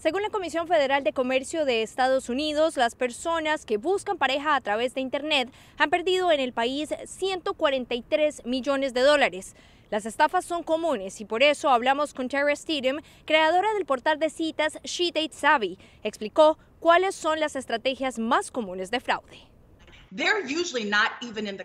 Según la Comisión Federal de Comercio de Estados Unidos, las personas que buscan pareja a través de Internet han perdido en el país 143 millones de dólares. Las estafas son comunes y por eso hablamos con Terra Steedem, creadora del portal de citas She Savvy. Explicó cuáles son las estrategias más comunes de fraude.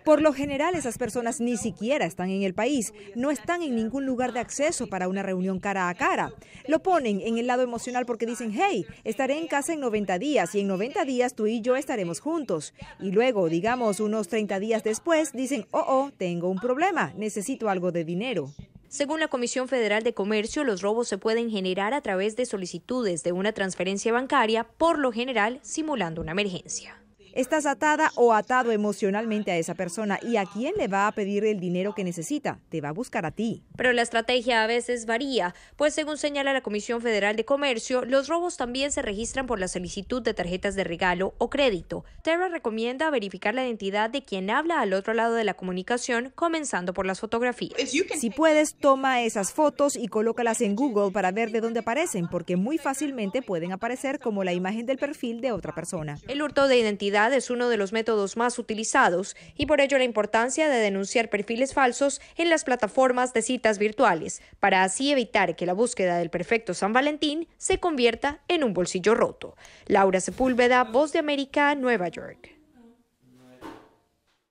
Por lo general, esas personas ni siquiera están en el país, no están en ningún lugar de acceso para una reunión cara a cara. Lo ponen en el lado emocional porque dicen, hey, estaré en casa en 90 días y en 90 días tú y yo estaremos juntos. Y luego, digamos, unos 30 días después, dicen, oh, oh, tengo un problema, necesito algo de dinero. Según la Comisión Federal de Comercio, los robos se pueden generar a través de solicitudes de una transferencia bancaria, por lo general simulando una emergencia estás atada o atado emocionalmente a esa persona y a quién le va a pedir el dinero que necesita, te va a buscar a ti. Pero la estrategia a veces varía, pues según señala la Comisión Federal de Comercio, los robos también se registran por la solicitud de tarjetas de regalo o crédito. Terra recomienda verificar la identidad de quien habla al otro lado de la comunicación, comenzando por las fotografías. Si puedes, toma esas fotos y colócalas en Google para ver de dónde aparecen, porque muy fácilmente pueden aparecer como la imagen del perfil de otra persona. El hurto de identidad es uno de los métodos más utilizados y por ello la importancia de denunciar perfiles falsos en las plataformas de citas virtuales, para así evitar que la búsqueda del perfecto San Valentín se convierta en un bolsillo roto. Laura Sepúlveda, Voz de América, Nueva York.